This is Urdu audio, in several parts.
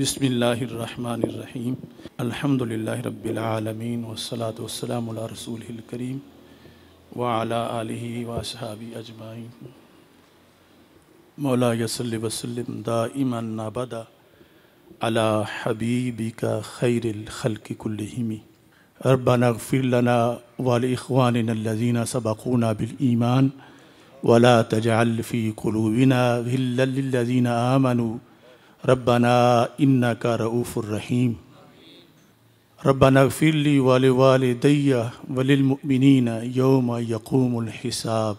بسم اللہ الرحمن الرحیم الحمد للہ رب العالمین والصلاة والسلام علی رسول الکریم ولا آلہ واصحابی صحابی مولا یسلی وسلم دا امان نابد الخلق کا خیر اغفر لنا ولإخواننا الذين سبقونا بالإيمان ولا تجعل في قلوبنا ولا للذين آمنوا ربنا انا کا رعوف الرحیم والی فی ولی المؤمنین یوم یقوم الحساب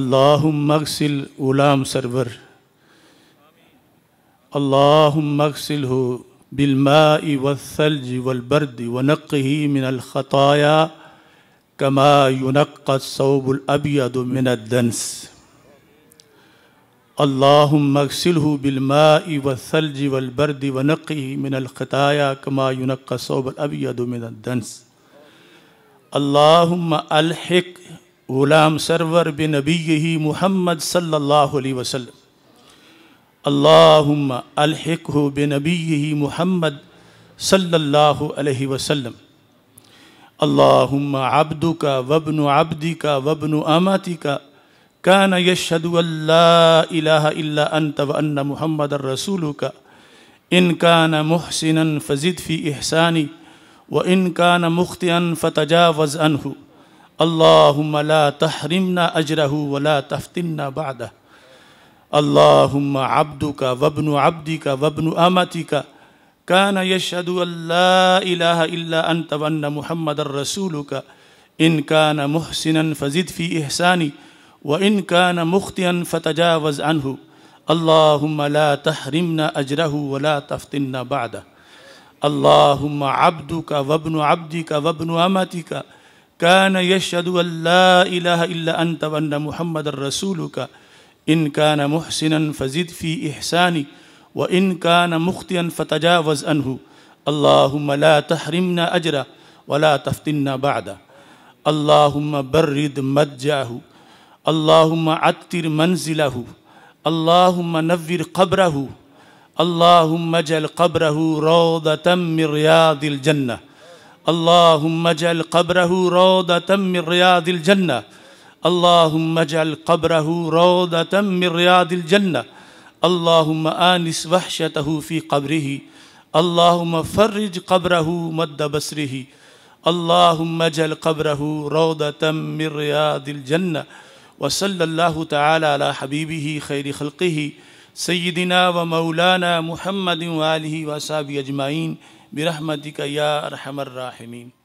اللہم اغسل غلام سرور اللہ مغسل ہو بلما وسلج ولبرد ونق ہی من القطاء کمائےونق صوب العب المن دنس اللہم مغ بالماء والثلج والبرد ونقی من القطایہ کما صوب الابید من الدنس اللہم الحق غلام سرور بن محمد صلی اللہ علیہ وسلم اللہم الحق ہو محمد صلی اللہ علیہ وسلم اللہم عبدکا وابن عبدکا وابن آماتکا كان يشهد أن لا إله إلا أنت وأن محمد رسولك إن كان محسنا فزد في إحساني وإن كان مخطئا فتجاوز عنه اللهم لا تحرمنا أجره ولا تفتنا بعده اللهم عبدك وابن عبدك وابن أمتك كان يشهد أن لا إله إلا أنت وأن محمد رسولك إن كان محسنا فزد في إحساني و كَانَ مُخْتِيًا فَتَجَاوَزْ عَنْهُ اللہ تحرم نہ اجرا ولا تفطنہ بادہ اللہ آبدو کا وبن و آبدی کا وبن و امتی کا کان یشد اللہ الہ اللہن طمد الرسول کا ان کان محسن فضد فی احسانی و ان کان مختین فتجاوض عن اللہ علاء تحرم نہ اجرا ولا تفطنّہ بادہ اللہ برد مد اللهم عطر منزله اللهم نفر قبره اللهم اجعل قبره روضة من رياض الجنة اللهم اجعل قبره روضة من رياض الجنة اللهم اجعل قبره روضة من رياض الجنة اللهم آنس وحشته في قبره اللهم فرج قبره مد بصره اللهم اجعل قبره روضة من رياض الجنة وصلی اللہ تعالی علی حبیبہ خیر خلقہ سیدنا و مولانا محمد و وصاب اجمعین برحمتک یا رحم الراحمین